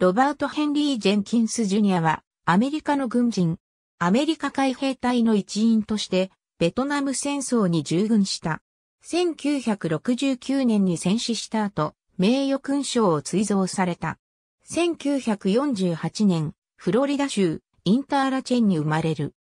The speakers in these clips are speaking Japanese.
ロバート・ヘンリー・ジェンキンス・ジュニアは、アメリカの軍人、アメリカ海兵隊の一員として、ベトナム戦争に従軍した。1969年に戦死した後、名誉勲章を追贈された。1948年、フロリダ州、インターラチェンに生まれる。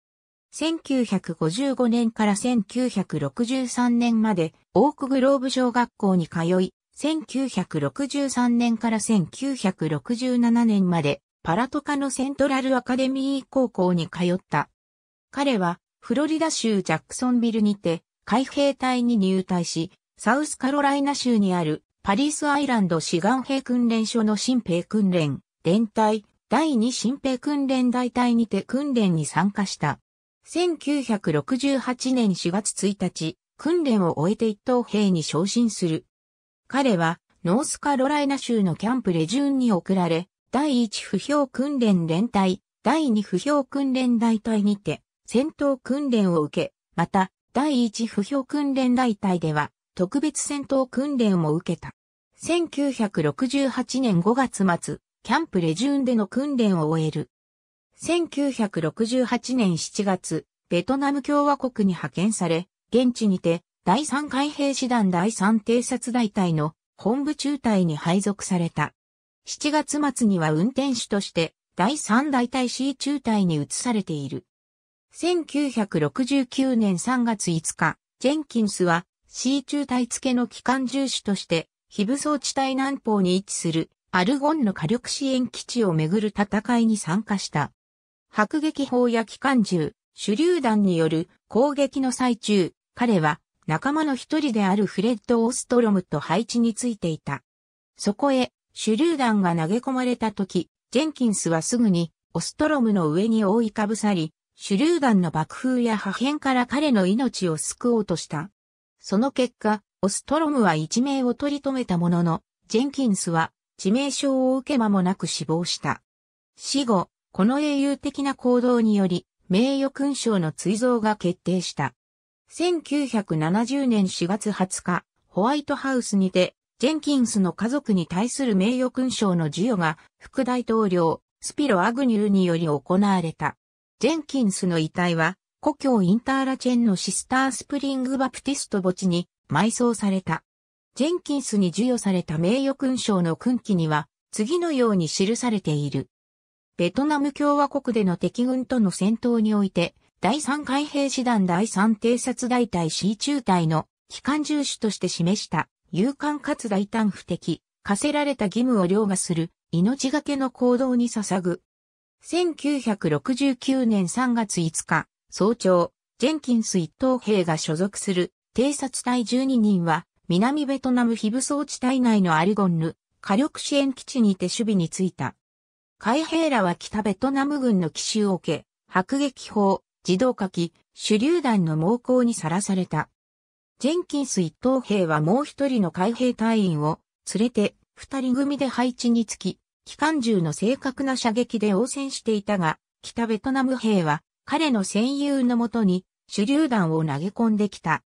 1955年から1963年まで、オークグローブ小学校に通い、1963年から1967年までパラトカのセントラルアカデミー高校に通った。彼はフロリダ州ジャクソンビルにて海兵隊に入隊し、サウスカロライナ州にあるパリスアイランド志願兵訓練所の新兵訓練、連隊、第2新兵訓練大隊にて訓練に参加した。1968年4月1日、訓練を終えて一等兵に昇進する。彼はノースカロライナ州のキャンプレジューンに送られ、第1不評訓練連隊、第2不評訓練大隊にて戦闘訓練を受け、また第1不評訓練大隊では特別戦闘訓練も受けた。1968年5月末、キャンプレジューンでの訓練を終える。1968年7月、ベトナム共和国に派遣され、現地にて第3海兵師団第3偵察大隊の本部中隊に配属された。7月末には運転手として第3大隊 C 中隊に移されている。1969年3月5日、ジェンキンスは C 中隊付けの機関重視として非武装地帯南方に位置するアルゴンの火力支援基地をめぐる戦いに参加した。迫撃砲や機関銃、手榴弾による攻撃の最中、彼は仲間の一人であるフレッド・オストロムと配置についていた。そこへ、手榴弾が投げ込まれた時、ジェンキンスはすぐに、オストロムの上に覆いかぶさり、手榴弾の爆風や破片から彼の命を救おうとした。その結果、オストロムは一命を取り留めたものの、ジェンキンスは致命傷を受け間もなく死亡した。死後、この英雄的な行動により、名誉勲章の追贈が決定した。1970年4月20日、ホワイトハウスにて、ジェンキンスの家族に対する名誉勲章の授与が、副大統領、スピロ・アグニューにより行われた。ジェンキンスの遺体は、故郷インターラチェンのシスタースプリングバプティスト墓地に埋葬された。ジェンキンスに授与された名誉勲章の勲記には、次のように記されている。ベトナム共和国での敵軍との戦闘において、第3海兵師団第3偵察大隊 C 中隊の機関重視として示した勇敢かつ大胆不敵、課せられた義務を凌駕する命がけの行動に捧ぐ。1969年3月5日、早朝、ジェンキンス一等兵が所属する偵察隊12人は南ベトナム非武装地帯内のアルゴンヌ火力支援基地にて守備についた。海兵らは北ベトナム軍の奇襲を受け、迫撃砲、自動書き、手榴弾の猛攻にさらされた。ジェンキンス一等兵はもう一人の海兵隊員を連れて二人組で配置につき、機関銃の正確な射撃で応戦していたが、北ベトナム兵は彼の戦友のもとに手榴弾を投げ込んできた。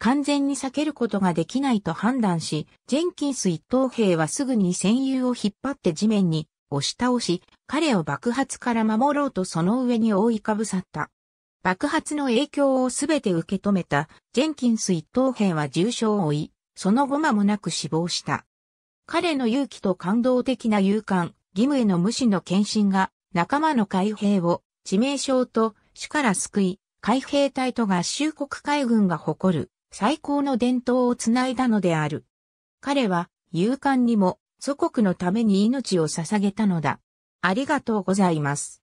完全に避けることができないと判断し、ジェンキンス一等兵はすぐに戦友を引っ張って地面に押し倒し、彼を爆発から守ろうとその上に覆いかぶさった。爆発の影響をすべて受け止めたジェンキンス一等兵は重傷を負い、その後間もなく死亡した。彼の勇気と感動的な勇敢、義務への無視の献身が仲間の海兵を致命傷と死から救い、海兵隊と合衆国海軍が誇る最高の伝統をつないだのである。彼は勇敢にも祖国のために命を捧げたのだ。ありがとうございます。